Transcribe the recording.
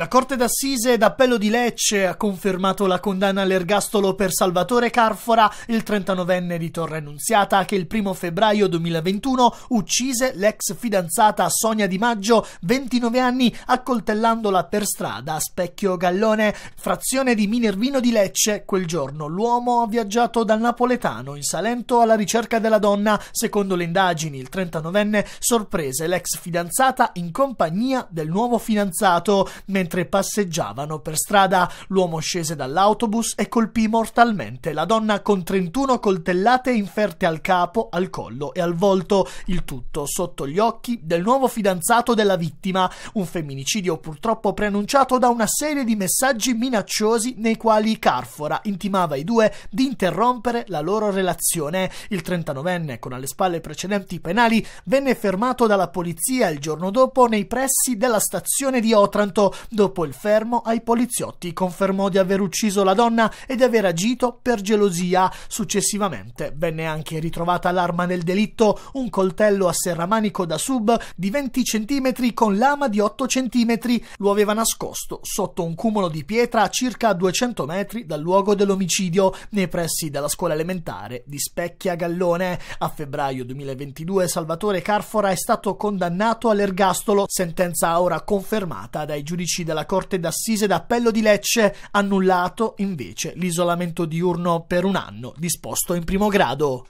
La Corte d'Assise d'Appello di Lecce ha confermato la condanna all'ergastolo per Salvatore Carfora, il 39enne di Torre Annunziata, che il 1 febbraio 2021 uccise l'ex fidanzata Sonia Di Maggio, 29 anni, accoltellandola per strada a Specchio Gallone, frazione di Minervino di Lecce. Quel giorno l'uomo ha viaggiato dal napoletano in Salento alla ricerca della donna. Secondo le indagini, il 39enne sorprese l'ex fidanzata in compagnia del nuovo fidanzato, mentre Mentre passeggiavano per strada, l'uomo scese dall'autobus e colpì mortalmente la donna con 31 coltellate inferte al capo, al collo e al volto, il tutto sotto gli occhi del nuovo fidanzato della vittima, un femminicidio purtroppo preannunciato da una serie di messaggi minacciosi nei quali Carfora intimava i due di interrompere la loro relazione. Il 39enne, con alle spalle precedenti penali, venne fermato dalla polizia il giorno dopo nei pressi della stazione di Otranto, Dopo il fermo ai poliziotti confermò di aver ucciso la donna e di aver agito per gelosia. Successivamente venne anche ritrovata l'arma del delitto, un coltello a serramanico da sub di 20 cm con lama di 8 cm. Lo aveva nascosto sotto un cumulo di pietra a circa 200 metri dal luogo dell'omicidio, nei pressi della scuola elementare di Specchia Gallone. A febbraio 2022 Salvatore Carfora è stato condannato all'ergastolo, sentenza ora confermata dai giudici giudici della Corte d'Assise d'Appello di Lecce, annullato invece l'isolamento diurno per un anno disposto in primo grado.